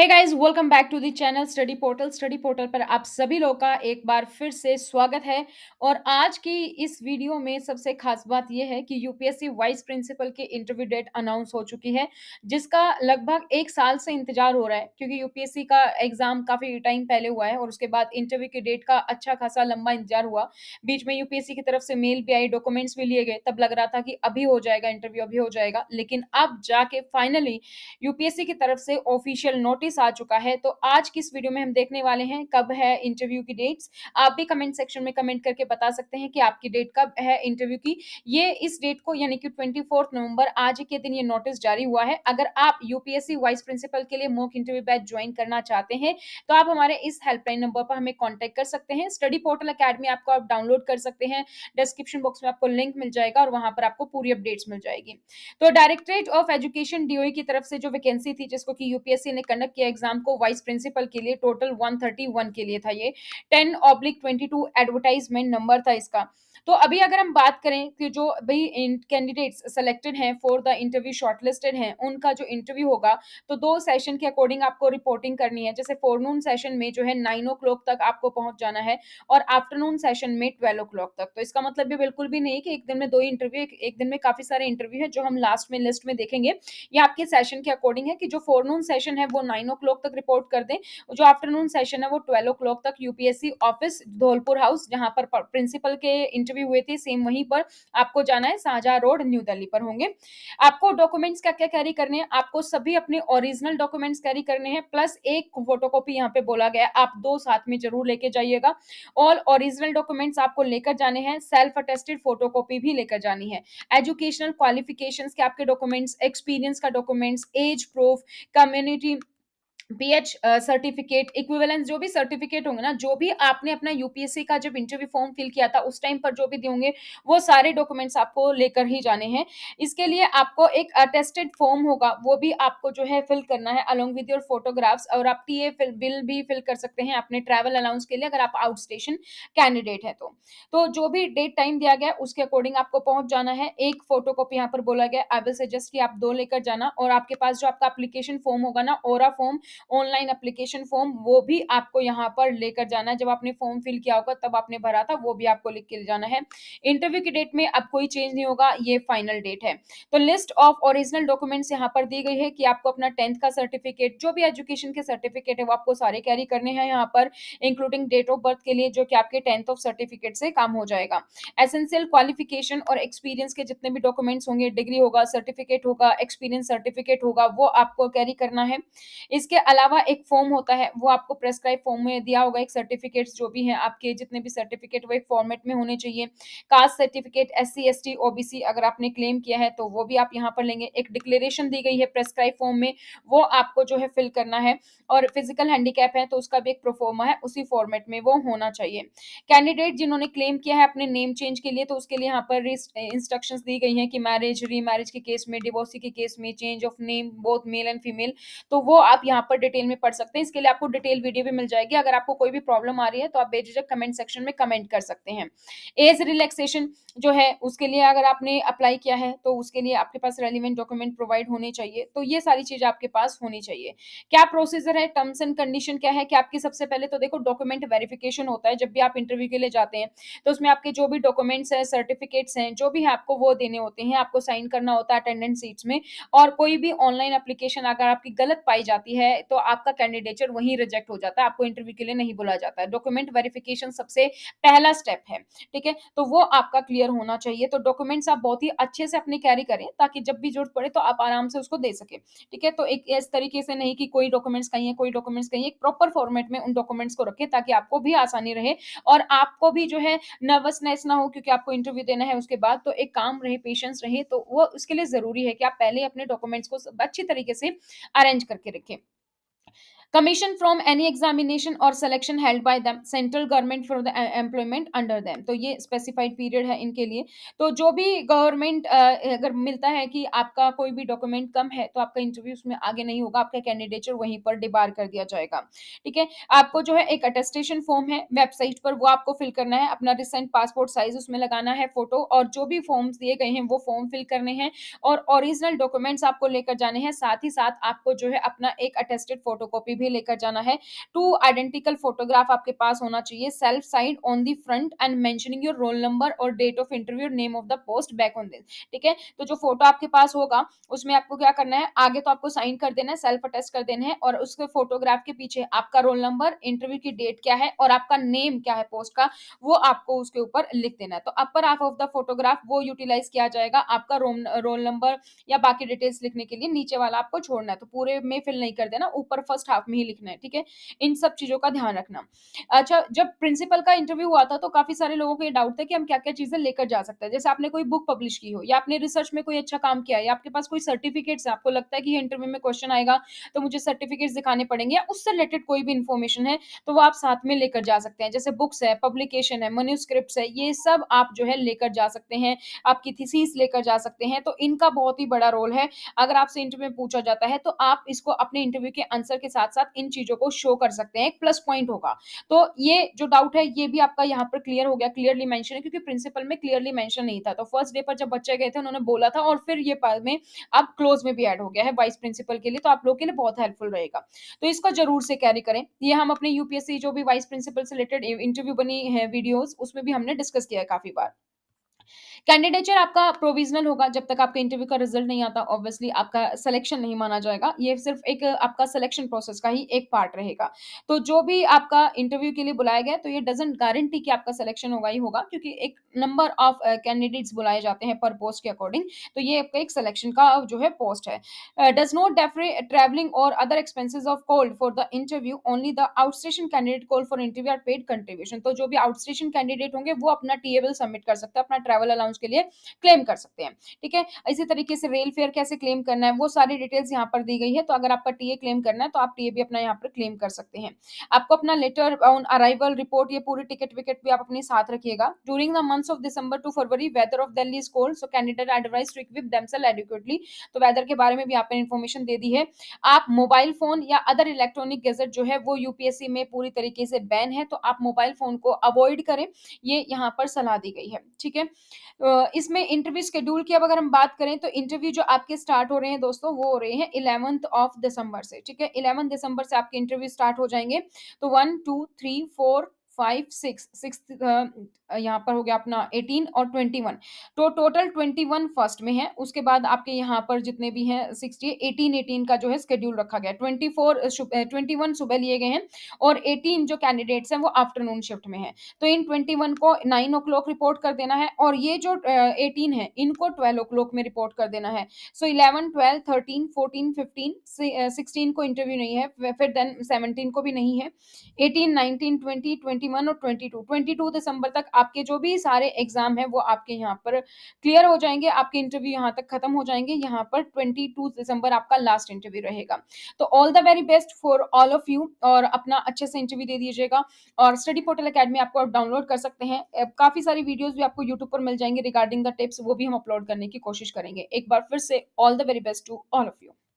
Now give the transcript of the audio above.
hey guys welcome back to the channel study portal study portal पर आप सभी लोग का एक बार फिर से स्वागत है और आज की इस वीडियो में सबसे खास बात यह है कि यूपीएससी वाइस प्रिंसिपल की इंटरव्यू डेट अनाउंस हो चुकी है जिसका लगभग एक साल से इंतजार हो रहा है क्योंकि यूपीएससी का एग्जाम काफ़ी टाइम पहले हुआ है और उसके बाद इंटरव्यू की डेट का अच्छा खासा लंबा इंतजार हुआ बीच में यूपीएससी की तरफ से मेल भी आई डॉक्यूमेंट्स भी लिए गए तब लग रहा था कि अभी हो जाएगा इंटरव्यू अभी हो जाएगा लेकिन अब जाके फाइनली यूपीएससी की तरफ से ऑफिशियल नोटिस नोटिस आ चुका है तो आज की इस वीडियो में हम देखने वाले हैं कब है इंटरव्यू की डेट्स आप भी कमेंट सेक्शन में कमेंट करके बता सकते हैं कि आपकी डेट कब है इंटरव्यू की ये इस डेट को यानी कि ट्वेंटी नवंबर आज के दिन ये नोटिस जारी हुआ है अगर आप यूपीएससी वाइस प्रिंसिपल के लिए मोक इंटरव्यू बैच ज्वाइन करना चाहते हैं तो आप हमारे इस हेल्पलाइन नंबर पर हमें कॉन्टेक्ट कर सकते हैं स्टडी पोर्टल अकेडमी आपको आप डाउनलोड कर सकते हैं डिस्क्रिप्शन बॉक्स में आपको लिंक मिल जाएगा और वहां पर आपको पूरी अपडेट्स मिल जाएगी तो डायरेक्टरेट ऑफ एजुकेशन डीओ की तरफ से जो वैकेंसी थी जिसको कि यूपीएससी ने कंडक्ट के एग्जाम को वाइस प्रिंसिपल के लिए टोटल 131 के लिए था ये 10 ऑब्लिक 22 एडवर्टाइजमेंट नंबर था इसका तो अभी अगर हम बात करें कि जो भाई कैंडिडेट्स सेलेक्टेड हैं फॉर द इंटरव्यू शॉर्टलिस्टेड हैं उनका जो इंटरव्यू होगा तो दो सेशन के अकॉर्डिंग आपको रिपोर्टिंग करनी है जैसे फोरनून सेशन में जो है नाइन ओ क्लॉक तक आपको पहुंच जाना है और आफ्टरनून सेशन में ट्वेल्व ओ क्लॉक तक तो इसका मतलब भी बिल्कुल भी नहीं कि एक दिन में दो इंटरव्यू एक, एक दिन में काफी सारे इंटरव्यू है जो हम लास्ट में लिस्ट में देखेंगे ये आपके सेशन के अकॉर्डिंग है कि जो फोरनून सेशन है वो नाइन नाइन ओ तक रिपोर्ट कर दें जो आफ्टरनून सेशन है वो ट्वेल्व ओ तक यूपीएससी ऑफिस धौलपुर हाउस जहां पर प्रिंसिपल के इंटरव्यू हुए थे सेम वहीं पर आपको जाना है साझा रोड न्यू दिल्ली पर होंगे आपको डॉक्यूमेंट्स क्या क्या कैरी करने हैं आपको सभी अपने ओरिजिनल डॉक्यूमेंट्स कैरी करने हैं प्लस एक फोटोकॉपी यहाँ पे बोला गया आप दो साथ में जरूर लेके जाइएगा ऑल ओरिजिनल डॉक्यूमेंट्स आपको लेकर जाने हैं सेल्फ अटेस्टेड फोटोकॉपी भी लेकर जानी है एजुकेशनल क्वालिफिकेशन के आपके डॉक्यूमेंट्स एक्सपीरियंस का documents age proof community PH certificate equivalence जो भी सर्टिफिकेट होंगे ना जो भी आपने अपना यूपीएससी का जब इंटरव्यू फॉर्म फिल किया था उस टाइम पर जो भी होंगे वो सारे डॉक्यूमेंट्स आपको लेकर ही जाने हैं इसके लिए आपको एक अटेस्टेड फॉर्म होगा वो भी आपको जो है फिल करना है अलोंग विद योर फोटोग्राफ्स और आप टी ए बिल भी फिल कर सकते हैं अपने ट्रैवल अलाउंस के लिए अगर आप आउट स्टेशन कैंडिडेट है तो तो जो भी डेट टाइम दिया गया उसके अकॉर्डिंग आपको पहुंच जाना है एक फोटो कॉपी यहाँ पर बोला गया आई विल सजेस्ट कि आप दो लेकर जाना और आपके पास जो आपका अप्लीकेशन फॉर्म होगा ना ओरा फॉर्म ऑनलाइन अप्लीकेशन फॉर्म वो भी आपको यहाँ पर लेकर जाना है जब आपने फॉर्म फिल किया होगा तब आपने भरा था वो भी आपको लिख के ले जाना है इंटरव्यू की डेट में अब कोई चेंज नहीं होगा ये फाइनल डेट है तो लिस्ट ऑफ ओरिजिनल डॉक्यूमेंट्स यहाँ पर दी गई है कि आपको अपना टेंथ का सर्टिफिकेट जो भी एजुकेशन के सर्टिफिकेट है वो आपको सारे कैरी करने हैं यहाँ पर इंक्लूडिंग डेट ऑफ बर्थ के लिए जो कि आपके टेंथ ऑफ सर्टिफिकेट से काम हो जाएगा एसेंशियल क्वालिफिकेशन और एक्सपीरियंस के जितने भी डॉक्यूमेंट्स होंगे डिग्री होगा सर्टिफिकेट होगा एक्सपीरियंस सर्टिफिकेट होगा वो आपको कैरी करना है इसके अलावा एक फॉर्म होता है वो आपको प्रेस्क्राइब फॉर्म में दिया होगा एक सर्टिफिकेट्स जो भी हैं आपके जितने भी सर्टिफिकेट वो एक फॉर्मेट में होने चाहिए caste certificate S C S T O B C अगर आपने क्लेम किया है तो वो भी आप यहाँ पर लेंगे एक डिक्लेरेशन दी गई है प्रेस्क्राइब फॉर्म में वो आपको जो है फिल करना है और फिजिकल हैंडीकैप है तो उसका भी एक प्रोफॉर्मा है उसी फॉर्मेट में वो होना चाहिए कैंडिडेट जिन्होंने क्लेम किया है अपने नेम चेंज के लिए तो उसके लिए यहाँ पर इंस्ट्रक्शन दी गई हैं कि मैरिज री मैरिज के केस में डिवोर्सी के केस में change of name both male and female तो वो आप यहाँ पर डिटेल में पढ़ सकते हैं इसके लिए आपको डिटेल वीडियो भी मिल जाएगी अगर आपको कोई भी प्रॉब्लम आ रही है तो आप बेझिझक कमेंट सेक्शन में कमेंट कर सकते हैं एज रिलैक्सेशन जो है उसके लिए अगर आपने अप्लाई किया है तो उसके लिए आपके पास रेलिवेंट डॉक्यूमेंट प्रोवाइड होने चाहिए तो ये सारी चीज़ आपके पास होनी चाहिए क्या प्रोसीजर है टर्म्स एंड कंडीशन क्या है कि आपकी सबसे पहले तो देखो डॉक्यूमेंट वेरिफिकेशन होता है जब भी आप इंटरव्यू के लिए जाते हैं तो उसमें आपके जो भी डॉक्यूमेंट्स हैं सर्टिफिकेट्स हैं जो भी है आपको वो देने होते हैं आपको साइन करना होता है अटेंडेंस सीट्स में और कोई भी ऑनलाइन अप्लीकेशन अगर आपकी गलत पाई जाती है तो आपका कैंडिडेचर वहीं रिजेक्ट हो जाता है आपको इंटरव्यू के लिए नहीं बोला जाता है डॉक्यूमेंट वेरिफिकेशन सबसे पहला स्टेप है ठीक है तो वो आपका क्लियर होना चाहिए तो डॉक्यूमेंट्स आप बहुत ही अच्छे से अपने कैरी करें ताकि जब भी जरूरत पड़े तो आप आराम से उसको दे सके ठीक है तो एक इस तरीके से नहीं कि कोई डॉक्यूमेंट्स कहीं है कोई डॉक्यूमेंट्स कहीं एक प्रॉपर फॉर्मेट में उन डॉक्यूमेंट्स को रखें ताकि आपको भी आसानी रहे और आपको भी जो है नर्वसनेस ना हो क्योंकि आपको इंटरव्यू देना है उसके बाद तो एक काम रहे पेशेंस रहे तो वो उसके लिए ज़रूरी है कि आप पहले अपने डॉक्यूमेंट्स को अच्छी तरीके से अरेंज करके रखें कमीशन फ्रॉम एनी एग्जामिनेशन और selection held by the central government for the employment under them तो ये स्पेसिफाइड पीरियड है इनके लिए तो जो भी गवर्नमेंट uh, अगर मिलता है कि आपका कोई भी डॉक्यूमेंट कम है तो आपका इंटरव्यू उसमें आगे नहीं होगा आपका कैंडिडेटर वहीं पर डिबार कर दिया जाएगा ठीक है आपको जो है एक अटेस्टेशन फॉर्म है वेबसाइट पर वो आपको फिल करना है अपना रिसेंट पासपोर्ट साइज उसमें लगाना है फोटो और जो भी फॉर्म्स दिए गए हैं वो फॉर्म फिल करने हैं और ओरिजिनल डॉक्यूमेंट्स आपको लेकर जाने हैं साथ ही साथ आपको जो है अपना एक अटेस्टेड फोटोकॉपी भी लेकर जाना है टू आइडेंटिकल फोटोग्राफ आपके पास होना चाहिए self signed on the front and mentioning your roll number और date of interview name of the post back on this ठीक है तो जो फोटो आपके पास होगा उसमें आपको क्या करना है आगे तो आपको साइन कर देना है सेल्फ अटेस्ट कर देना है और उसके फोटोग्राफ के पीछे आपका रोल नंबर इंटरव्यू की डेट क्या है और आपका नेम क्या है पोस्ट का वो आपको उसके ऊपर लिख देना है तो upper half of the photograph वो यूटिलाइज किया जाएगा आपका रोल नंबर या बाकी डिटेल्स लिखने के लिए नीचे वाला आपको छोड़ना है तो पूरे में फिल नहीं कर देना ऊपर फर्स्ट हाफ में ही लिखना है ठीक है इन सब चीज़ों का ध्यान रखना अच्छा जब प्रिंसिपल का इंटरव्यू हुआ था तो काफ़ी सारे लोगों को ये डाउट था कि हम क्या क्या चीज़ें लेकर जा सकते हैं जैसे आपने कोई बुक पब्लिश की हो या आपने रिसर्च में कोई अच्छा काम किया या आपके पास कोई सर्टिफिकेट्स है आपको लगता है कि इंटरव्यू में क्वेश्चन आएगा तो मुझे सर्टिफिकेट्स दिखाने पड़ेंगे या उससे रिलेटेड कोई भी इन्फॉर्मेशन है तो वो आप साथ में लेकर जा सकते हैं जैसे बुक्स है पब्लिकेशन है मन्यूस्क्रिप्ट है ये सब आप जो है लेकर जा सकते हैं आपकी थीसीस लेकर जा सकते हैं तो इनका बहुत ही बड़ा रोल है अगर आपसे इंटरव्यू में पूछा जाता है तो आप इसको अपने इंटरव्यू के आंसर के साथ साथ साथ इन चीजों को शो कर सकते हैं एक प्लस पॉइंट होगा तो ये जो डाउट है ये भी आपका यहाँ पर क्लियर हो गया क्लियरली मैंशन है क्योंकि प्रिंसिपल में क्लियरली मैंशन नहीं था तो फर्स्ट डे पर जब बच्चे गए थे उन्होंने बोला था और फिर ये में अब क्लोज में भी एड हो गया है वाइस प्रिंसिपल के लिए तो आप लोग के लिए बहुत हेल्पफुल रहेगा तो इसको जरूर से कैरी करें ये हम अपने यूपीएससी जो भी वाइस प्रिंसिपल से रिलेटेड इंटरव्यू बनी है वीडियोज उसमें भी हमने डिस्कस किया है काफी बार कैंडिडेचर आपका प्रोविजनल होगा जब तक आपके इंटरव्यू का रिजल्ट नहीं आता ऑब्वियसली आपका सिलेक्शन नहीं माना जाएगा ये सिर्फ एक आपका सिलेक्शन प्रोसेस का ही एक पार्ट रहेगा तो जो भी आपका इंटरव्यू के लिए बुलाया गया तो ये डजेंट गारंटी कि आपका सिलेक्शन होगा ही होगा क्योंकि एक नंबर ऑफ कैंडिडेट्स बुलाए जाते हैं पर पोस्ट के अकॉर्डिंग तो ये आपका एक सिलेक्शन का जो है पोस्ट है डज नॉट डेफरे ट्रेवलिंग और other expenses of call for the interview only the outstation candidate call for interview are paid contribution तो जो भी आउटस्टेशन कैंडिडेट होंगे वो अपना टीएबल सबमिट कर सकते हैं अपना ट्रैवल ट्रैवल अलाउंस के लिए क्लेम कर सकते हैं ठीक है इसी तरीके से रेल फेयर कैसे क्लेम करना है वो सारी डिटेल्स यहाँ पर दी गई है तो अगर आपका टीए क्लेम करना है तो आप टीए भी अपना यहाँ पर क्लेम कर सकते हैं आपको अपना लेटर ऑन अराइवल रिपोर्ट ये पूरी टिकट विकेट भी आप अपने साथ रखिएगा during the month of December to February weather of Delhi is cold so candidate advise to equip themselves adequately तो वेदर के बारे में भी आपने इन्फॉर्मेशन दे दी है आप मोबाइल फोन या अदर इलेक्ट्रॉनिक गेजेट जो है वो यूपीएससी में पूरी तरीके से बैन है तो आप मोबाइल फोन को अवॉइड करें ये यहाँ पर सलाह दी गई है ठीक है इसमें इंटरव्यू शेड्यूल की अब अगर हम बात करें तो इंटरव्यू जो आपके स्टार्ट हो रहे हैं दोस्तों वो हो रहे हैं इलेवंथ ऑफ दिसंबर से ठीक है इलेवंथ दिसंबर से आपके इंटरव्यू स्टार्ट हो जाएंगे तो one two three four five six six यहाँ पर हो गया अपना एटीन और ट्वेंटी वन तो टोटल ट्वेंटी वन फर्स्ट में है उसके बाद आपके यहाँ पर जितने भी हैं सिक्सटी एटीन एटीन का जो है स्केड्यूल रखा गया ट्वेंटी फोर ट्वेंटी वन सुबह लिए गए हैं और एटीन जो कैंडिडेट्स हैं वो आफ्टरनून शिफ्ट में है तो इन ट्वेंटी वन को नाइन ओ क्लॉक रिपोर्ट कर देना है और ये जो एटीन uh, है इनको ट्वेल्व ओ क्लॉक में रिपोर्ट कर देना है so eleven twelve thirteen fourteen fifteen sixteen को इंटरव्यू नहीं है फिर देन सेवनटीन को भी नहीं है eighteen nineteen twenty twenty twenty one और twenty two twenty two December तक आपके जो भी सारे एग्जाम हैं वो आपके यहाँ पर क्लियर हो जाएंगे आपके इंटरव्यू यहाँ तक खत्म हो जाएंगे यहाँ पर ट्वेंटी टू दिसंबर आपका लास्ट इंटरव्यू रहेगा तो all the very best for all of you और अपना अच्छे से इंटरव्यू दे दीजिएगा और स्टडी पोर्टल अकेडमी आपको डाउनलोड कर सकते हैं काफ़ी सारी वीडियोज़ भी आपको यूट्यूब पर मिल जाएंगे रिगार्डिंग द टिप्स वो भी हम अपलोड करने की कोशिश करेंगे एक बार फिर से all the very best to all of you